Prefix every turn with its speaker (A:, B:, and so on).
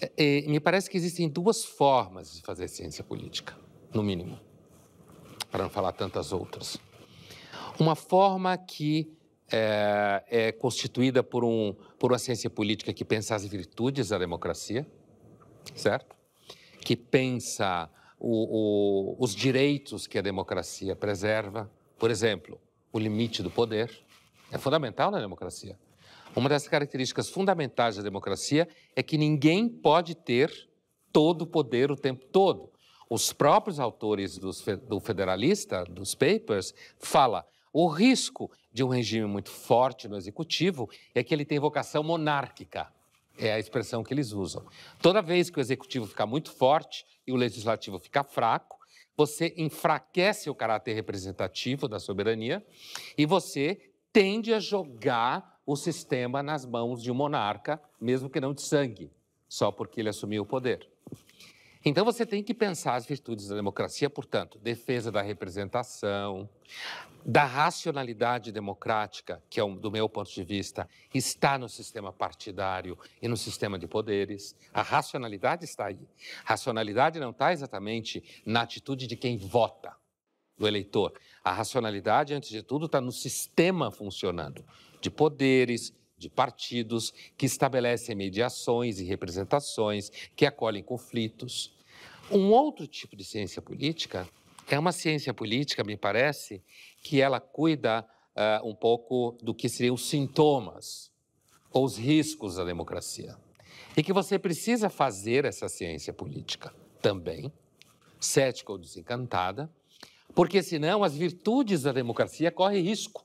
A: É, é, me parece que existem duas formas de fazer ciência política, no mínimo, para não falar tantas outras. Uma forma que é, é constituída por, um, por uma ciência política que pensa as virtudes da democracia, certo? Que pensa o, o, os direitos que a democracia preserva, por exemplo, o limite do poder. É fundamental na democracia. Uma das características fundamentais da democracia é que ninguém pode ter todo o poder o tempo todo. Os próprios autores dos, do Federalista, dos papers, fala o risco de um regime muito forte no executivo é que ele tem vocação monárquica. É a expressão que eles usam. Toda vez que o executivo ficar muito forte e o legislativo ficar fraco, você enfraquece o caráter representativo da soberania e você tende a jogar o sistema nas mãos de um monarca, mesmo que não de sangue, só porque ele assumiu o poder. Então você tem que pensar as virtudes da democracia, portanto, defesa da representação, da racionalidade democrática, que é um, do meu ponto de vista está no sistema partidário e no sistema de poderes. A racionalidade está aí. Racionalidade não está exatamente na atitude de quem vota, do eleitor. A racionalidade, antes de tudo, está no sistema funcionando de poderes, de partidos, que estabelecem mediações e representações, que acolhem conflitos. Um outro tipo de ciência política é uma ciência política, me parece, que ela cuida uh, um pouco do que seriam os sintomas ou os riscos da democracia. E que você precisa fazer essa ciência política também, cética ou desencantada, porque senão as virtudes da democracia correm risco.